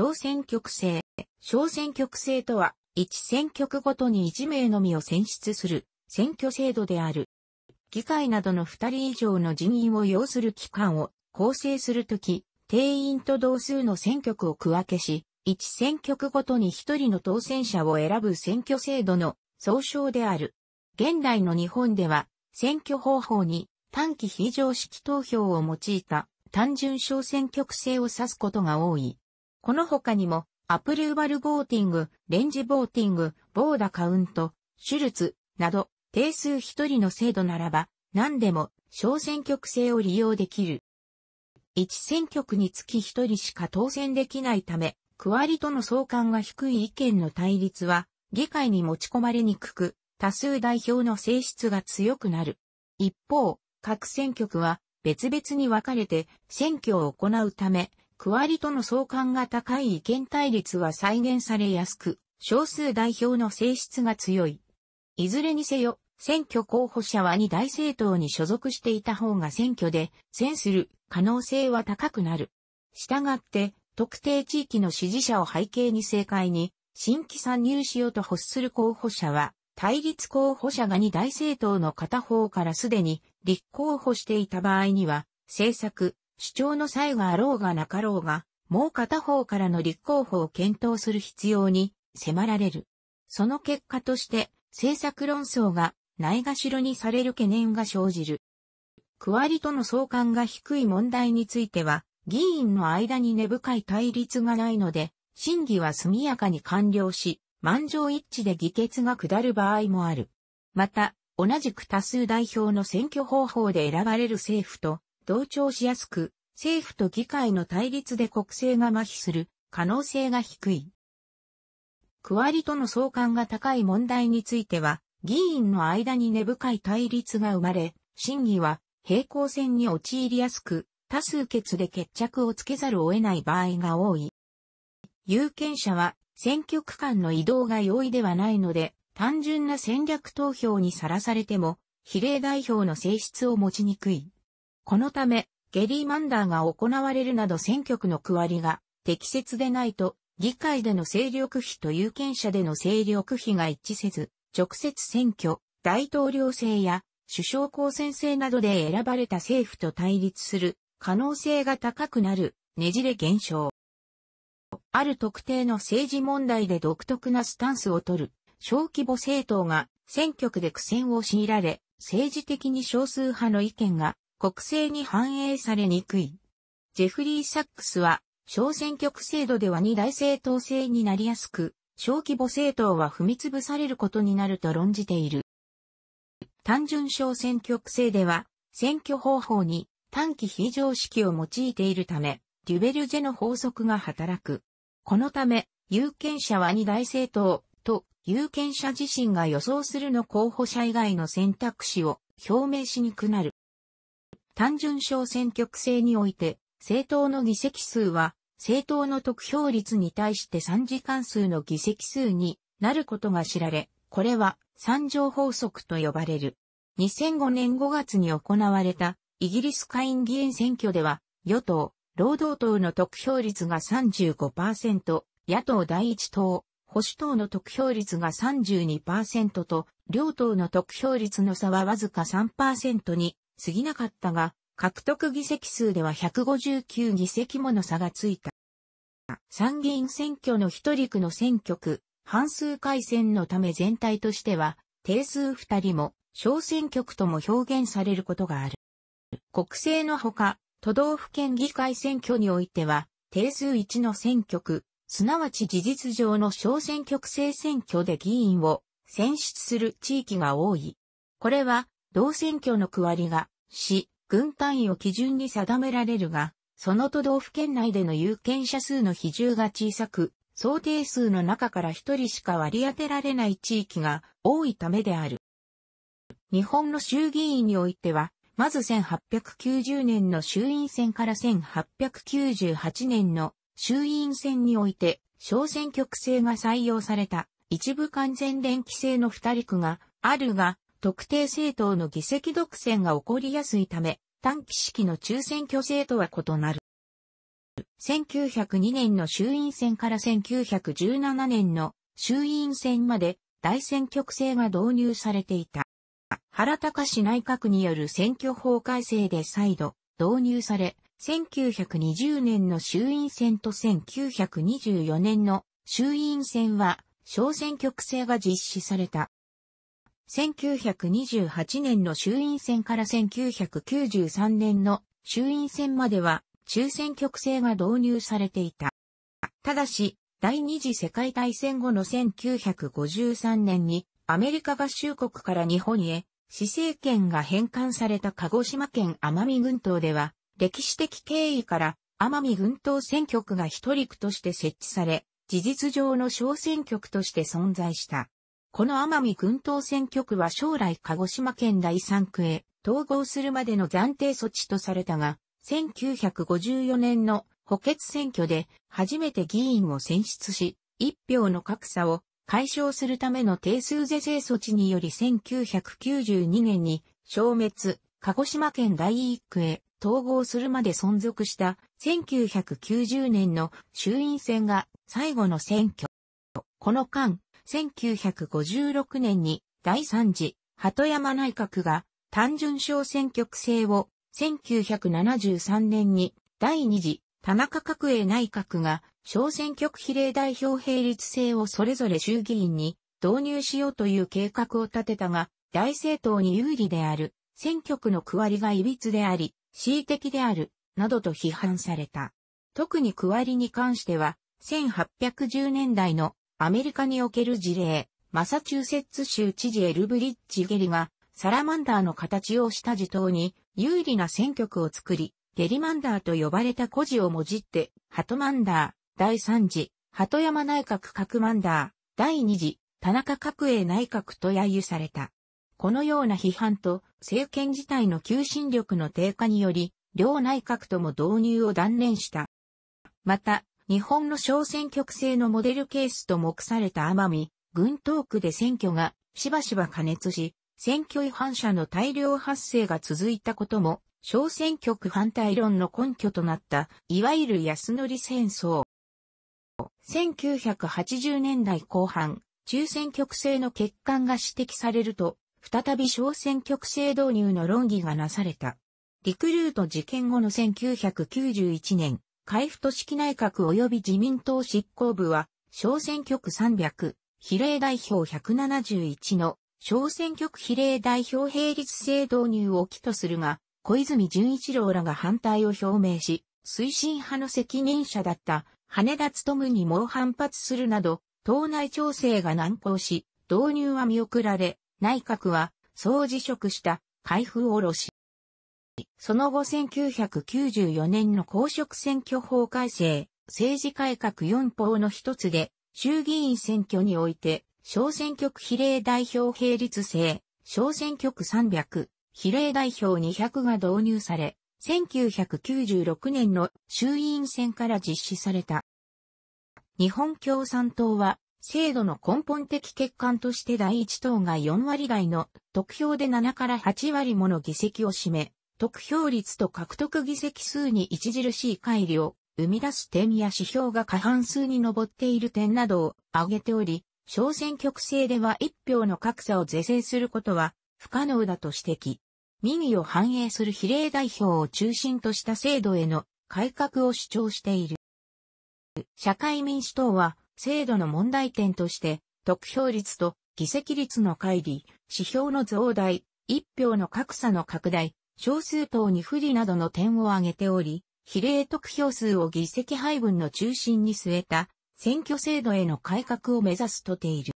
小選挙区制。小選挙区制とは、1選挙区ごとに1名のみを選出する選挙制度である。議会などの2人以上の人員を要する機関を構成するとき、定員と同数の選挙区を区分けし、1選挙区ごとに1人の当選者を選ぶ選挙制度の総称である。現代の日本では、選挙方法に短期非常識投票を用いた単純小選挙区制を指すことが多い。この他にも、アプルーバルボーティング、レンジボーティング、ボーダカウント、シュルツ、など、定数一人の制度ならば、何でも、小選挙区制を利用できる。1選挙区につき1人しか当選できないため、区割りとの相関が低い意見の対立は、議会に持ち込まれにくく、多数代表の性質が強くなる。一方、各選挙区は別々に分かれて選挙を行うため、区割りとの相関が高い意見対立は再現されやすく、少数代表の性質が強い。いずれにせよ、選挙候補者は二大政党に所属していた方が選挙で選する可能性は高くなる。したがって、特定地域の支持者を背景に政界に新規参入しようと欲する候補者は、対立候補者が二大政党の片方からすでに立候補していた場合には、政策、主張の際があろうがなかろうが、もう片方からの立候補を検討する必要に迫られる。その結果として、政策論争がないがしろにされる懸念が生じる。区割りとの相関が低い問題については、議員の間に根深い対立がないので、審議は速やかに完了し、満場一致で議決が下る場合もある。また、同じく多数代表の選挙方法で選ばれる政府と、同調しやすく、政府と議会の対立で国政が麻痺する可能性が低い。区割りとの相関が高い問題については、議員の間に根深い対立が生まれ、審議は平行線に陥りやすく、多数決で決着をつけざるを得ない場合が多い。有権者は選挙区間の移動が容易ではないので、単純な戦略投票にさらされても、比例代表の性質を持ちにくい。このため、ゲリーマンダーが行われるなど選挙区の区割りが適切でないと、議会での勢力比と有権者での勢力比が一致せず、直接選挙、大統領制や首相公選制などで選ばれた政府と対立する可能性が高くなるねじれ現象。ある特定の政治問題で独特なスタンスを取る小規模政党が選挙区で苦戦を強いられ、政治的に少数派の意見が国政に反映されにくい。ジェフリー・サックスは、小選挙区制度では二大政党制になりやすく、小規模政党は踏み潰されることになると論じている。単純小選挙区制では、選挙方法に短期非常識を用いているため、デュベルジェの法則が働く。このため、有権者は二大政党と有権者自身が予想するの候補者以外の選択肢を表明しにくなる。単純小選挙区制において、政党の議席数は、政党の得票率に対して3次関数の議席数になることが知られ、これは三条法則と呼ばれる。2005年5月に行われたイギリス下院議員選挙では、与党、労働党の得票率が35%、野党第一党、保守党の得票率が32%と、両党の得票率の差はわずか3%に過ぎなかったが、獲得議席数では159議席もの差がついた。参議院選挙の一人区の選挙区、半数改選のため全体としては、定数二人も、小選挙区とも表現されることがある。国政のほか、都道府県議会選挙においては、定数一の選挙区、すなわち事実上の小選挙区制選挙で議員を選出する地域が多い。これは同選挙の区割りが、市、軍単位を基準に定められるが、その都道府県内での有権者数の比重が小さく、想定数の中から一人しか割り当てられない地域が多いためである。日本の衆議院においては、まず1890年の衆院選から1898年の衆院選において、小選挙区制が採用された一部完全連規制の二人区があるが、特定政党の議席独占が起こりやすいため、短期式の中選挙制とは異なる。1902年の衆院選から1917年の衆院選まで大選挙区制が導入されていた。原隆内閣による選挙法改正で再度導入され、1920年の衆院選と1924年の衆院選は小選挙区制が実施された。1928年の衆院選から1993年の衆院選までは抽選局制が導入されていた。ただし、第二次世界大戦後の1953年にアメリカ合衆国から日本へ市政権が返還された鹿児島県奄美群島では歴史的経緯から奄美群島選挙区が一人区として設置され、事実上の小選挙区として存在した。この奄美群島選挙区は将来鹿児島県第3区へ統合するまでの暫定措置とされたが、1954年の補欠選挙で初めて議員を選出し、一票の格差を解消するための定数是正措置により1992年に消滅、鹿児島県第1区へ統合するまで存続した1990年の衆院選が最後の選挙。この間、1956年に第3次鳩山内閣が単純小選挙区制を、1973年に第2次田中角栄内閣が小選挙区比例代表並立制をそれぞれ衆議院に導入しようという計画を立てたが、大政党に有利である、選挙区の区割りが歪であり、恣意的である、などと批判された。特に区割りに関しては、1810年代のアメリカにおける事例、マサチューセッツ州知事エルブリッジゲリが、サラマンダーの形をした地頭に有利な選挙区を作り、ゲリマンダーと呼ばれた孤児をもじって、ハトマンダー、第3次、鳩山内閣各マンダー、第2次、田中角栄内閣と揶揄された。このような批判と政権自体の求心力の低下により、両内閣とも導入を断念した。また、日本の小選挙区制のモデルケースと目された奄美、群東区で選挙がしばしば加熱し、選挙違反者の大量発生が続いたことも、小選挙区反対論の根拠となった、いわゆる安則戦争。1980年代後半、中選挙区制の欠陥が指摘されると、再び小選挙区制導入の論議がなされた。リクルート事件後の1991年、海部都市内閣及び自民党執行部は、小選挙区300、比例代表171の小選挙区比例代表並立制導入を起とするが、小泉純一郎らが反対を表明し、推進派の責任者だった羽田務に猛反発するなど、党内調整が難航し、導入は見送られ、内閣は総辞職した海部おろし。その後1994年の公職選挙法改正、政治改革4法の一つで、衆議院選挙において、小選挙区比例代表並立制、小選挙区300、比例代表200が導入され、1996年の衆院選から実施された。日本共産党は、制度の根本的欠陥として第一党が4割台の得票で7から8割もの議席を占め、得票率と獲得議席数に著しい乖離を生み出す点や指標が過半数に上っている点などを挙げており、小選挙区制では一票の格差を是正することは不可能だと指摘。民意を反映する比例代表を中心とした制度への改革を主張している。社会民主党は制度の問題点として得票率と議席率の乖離、指標の増大、一票の格差の拡大、少数党に不利などの点を挙げており、比例得票数を議席配分の中心に据えた選挙制度への改革を目指すとている。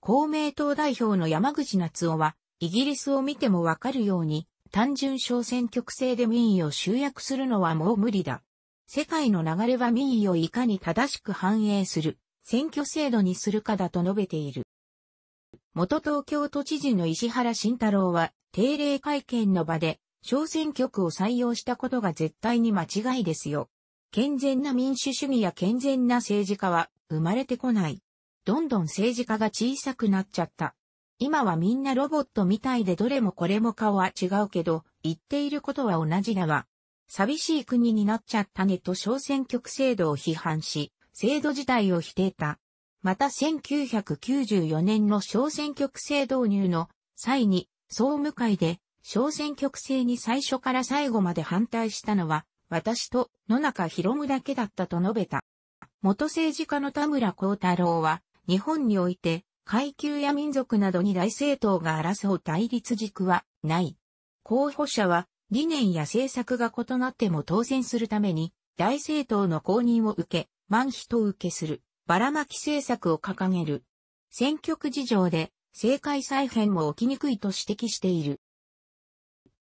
公明党代表の山口夏夫は、イギリスを見てもわかるように、単純小選挙区制で民意を集約するのはもう無理だ。世界の流れは民意をいかに正しく反映する、選挙制度にするかだと述べている。元東京都知事の石原慎太郎は、定例会見の場で、小選挙区を採用したことが絶対に間違いですよ。健全な民主主義や健全な政治家は生まれてこない。どんどん政治家が小さくなっちゃった。今はみんなロボットみたいでどれもこれも顔は違うけど、言っていることは同じだわ。寂しい国になっちゃったねと小選挙区制度を批判し、制度自体を否定た。また1994年の小選挙区制導入の際に総務会で小選挙区制に最初から最後まで反対したのは私と野中博夢だけだったと述べた。元政治家の田村幸太郎は日本において階級や民族などに大政党が争う対立軸はない。候補者は理念や政策が異なっても当選するために大政党の公認を受け、満人受けする、ばらまき政策を掲げる。選挙区事情で政界再編も起きにくいと指摘している。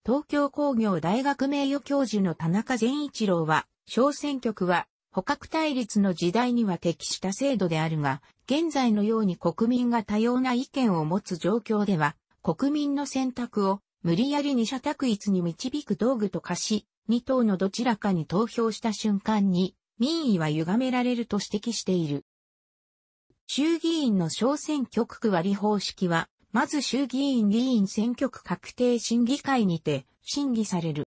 東京工業大学名誉教授の田中善一郎は、小選挙区は捕獲対立の時代には適した制度であるが、現在のように国民が多様な意見を持つ状況では、国民の選択を無理やり二者択一に導く道具と化し、二党のどちらかに投票した瞬間に民意は歪められると指摘している。衆議院の小選挙区区割り方式は、まず衆議院議員選挙区確定審議会にて審議される。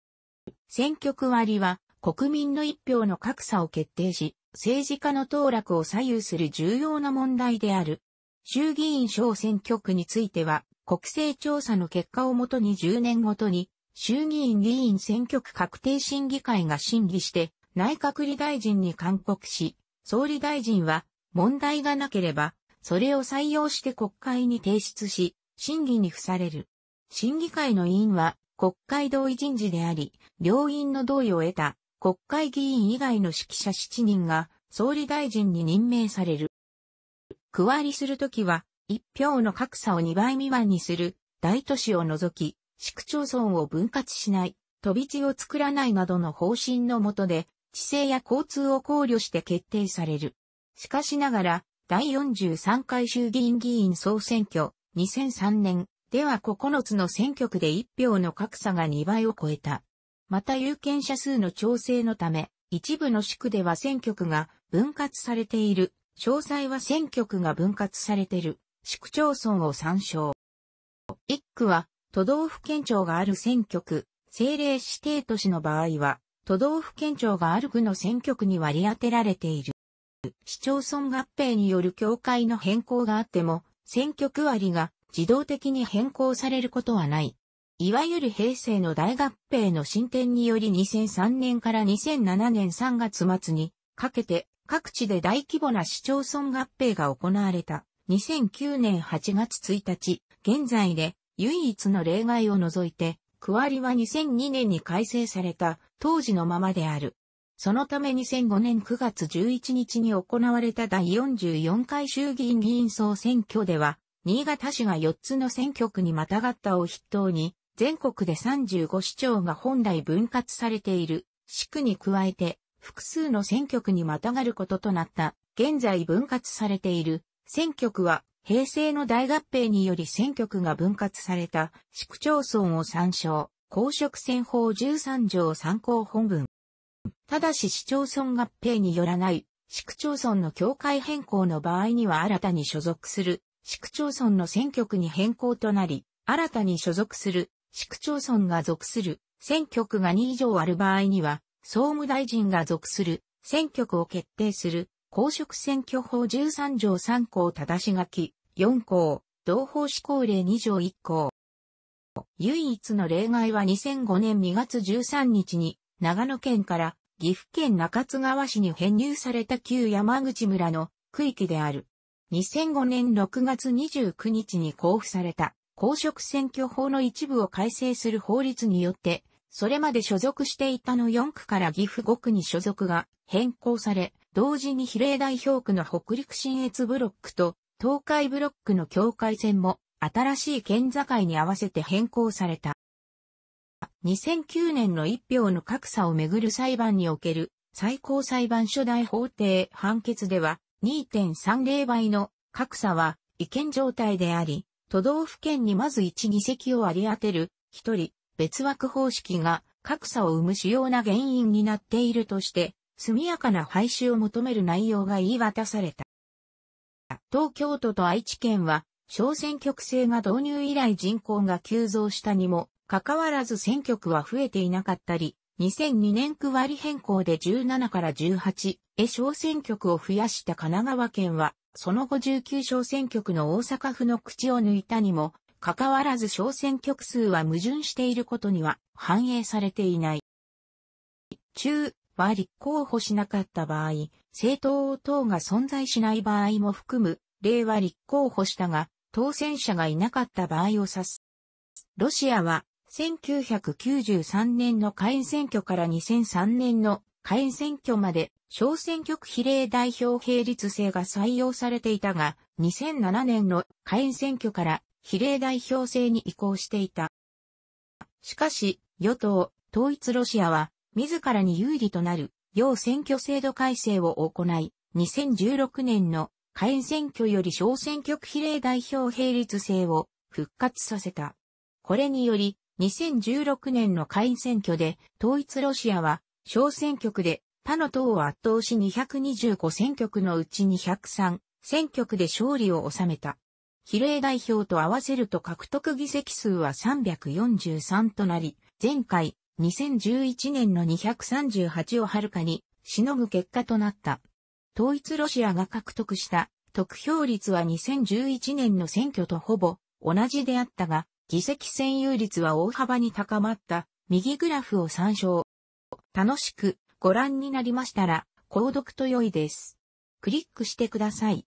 選挙区割りは国民の一票の格差を決定し、政治家の当落を左右する重要な問題である。衆議院小選挙区については、国勢調査の結果をもとに10年ごとに、衆議院議員選挙区確定審議会が審議して、内閣理大臣に勧告し、総理大臣は問題がなければ、それを採用して国会に提出し、審議に付される。審議会の委員は国会同意人事であり、両院の同意を得た国会議員以外の指揮者7人が総理大臣に任命される。区割りするときは、一票の格差を2倍未満にする、大都市を除き、市区町村を分割しない、飛び地を作らないなどの方針のもとで、地政や交通を考慮して決定される。しかしながら、第43回衆議院議員総選挙、2003年では9つの選挙区で1票の格差が2倍を超えた。また有権者数の調整のため、一部の市区では選挙区が分割されている。詳細は選挙区が分割されている。市区町村を参照。一区は都道府県庁がある選挙区、政令指定都市の場合は、都道府県庁がある区の選挙区に割り当てられている。市町村合併による協会の変更があっても、選挙区割りが自動的に変更されることはない。いわゆる平成の大合併の進展により2003年から2007年3月末にかけて各地で大規模な市町村合併が行われた2009年8月1日、現在で唯一の例外を除いて、区割りは2002年に改正された当時のままである。そのため2005年9月11日に行われた第44回衆議院議員総選挙では、新潟市が4つの選挙区にまたがったを筆頭に、全国で35市長が本来分割されている市区に加えて、複数の選挙区にまたがることとなった、現在分割されている選挙区は、平成の大合併により選挙区が分割された市区町村を参照、公職選法13条参考本文。ただし市町村合併によらない、市区町村の境界変更の場合には新たに所属する、市区町村の選挙区に変更となり、新たに所属する、市区町村が属する、選挙区が2以上ある場合には、総務大臣が属する、選挙区を決定する、公職選挙法13条3項正し書き、4項、同法施行令2条1項。唯一の例外は2005年2月13日に、長野県から岐阜県中津川市に編入された旧山口村の区域である。2005年6月29日に交付された公職選挙法の一部を改正する法律によって、それまで所属していたの4区から岐阜5区に所属が変更され、同時に比例代表区の北陸新越ブロックと東海ブロックの境界線も新しい県境に合わせて変更された。2009年の一票の格差をめぐる裁判における最高裁判所大法廷判決では2.30倍の格差は違憲状態であり、都道府県にまず1議席を割り当てる、1人、別枠方式が格差を生む主要な原因になっているとして、速やかな廃止を求める内容が言い渡された。東京都と愛知県は、小選挙区制が導入以来人口が急増したにも関わらず選挙区は増えていなかったり、2002年区割り変更で17から18へ小選挙区を増やした神奈川県は、その後19小選挙区の大阪府の口を抜いたにも、関わらず小選挙区数は矛盾していることには反映されていない。中は立候補しなかった場合、政党等が存在しない場合も含む、例は立候補したが、当選者がいなかった場合を指す。ロシアは1993年の下院選挙から2003年の下院選挙まで小選挙区比例代表並立制が採用されていたが、2007年の下院選挙から比例代表制に移行していた。しかし、与党、統一ロシアは、自らに有利となる、要選挙制度改正を行い、2016年の下院選挙より小選挙区比例代表並立制を復活させた。これにより、2016年の下院選挙で、統一ロシアは、小選挙区で他の党を圧倒し225選挙区のうち203選挙区で勝利を収めた。比例代表と合わせると獲得議席数は343となり、前回2011年の238をはるかにしのぐ結果となった。統一ロシアが獲得した得票率は2011年の選挙とほぼ同じであったが、議席占有率は大幅に高まった右グラフを参照。楽しくご覧になりましたら、購読と良いです。クリックしてください。